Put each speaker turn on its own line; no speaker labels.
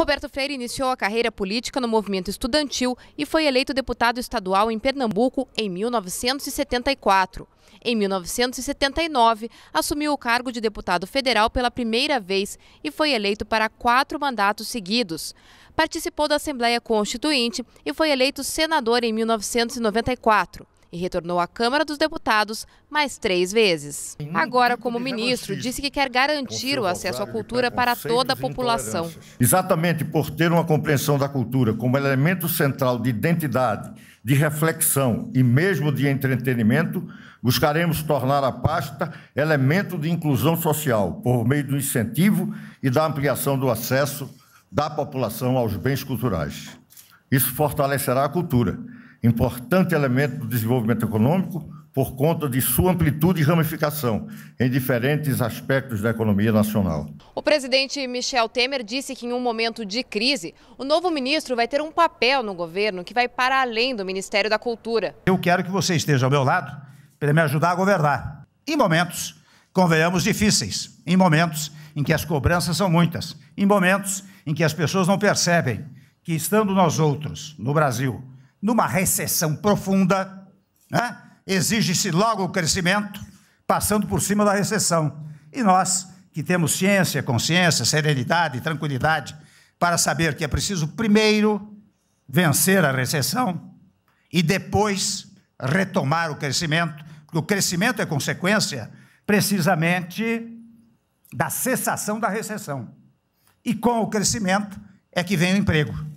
Roberto Freire iniciou a carreira política no movimento estudantil e foi eleito deputado estadual em Pernambuco em 1974. Em 1979, assumiu o cargo de deputado federal pela primeira vez e foi eleito para quatro mandatos seguidos. Participou da Assembleia Constituinte e foi eleito senador em 1994 e retornou à Câmara dos Deputados mais três vezes. Agora, como ministro, disse que quer garantir o acesso à cultura tá para toda a população.
Exatamente por ter uma compreensão da cultura como elemento central de identidade, de reflexão e mesmo de entretenimento, buscaremos tornar a pasta elemento de inclusão social por meio do incentivo e da ampliação do acesso da população aos bens culturais. Isso fortalecerá a cultura importante elemento do desenvolvimento econômico por conta de sua amplitude e ramificação em diferentes aspectos da economia nacional.
O presidente Michel Temer disse que em um momento de crise, o novo ministro vai ter um papel no governo que vai para além do Ministério da Cultura.
Eu quero que você esteja ao meu lado para me ajudar a governar. Em momentos, convenhamos, difíceis, em momentos em que as cobranças são muitas, em momentos em que as pessoas não percebem que estando nós outros no Brasil numa recessão profunda, né? exige-se logo o crescimento, passando por cima da recessão. E nós, que temos ciência, consciência, serenidade, tranquilidade, para saber que é preciso primeiro vencer a recessão e depois retomar o crescimento, porque o crescimento é consequência precisamente da cessação da recessão. E com o crescimento é que vem o emprego.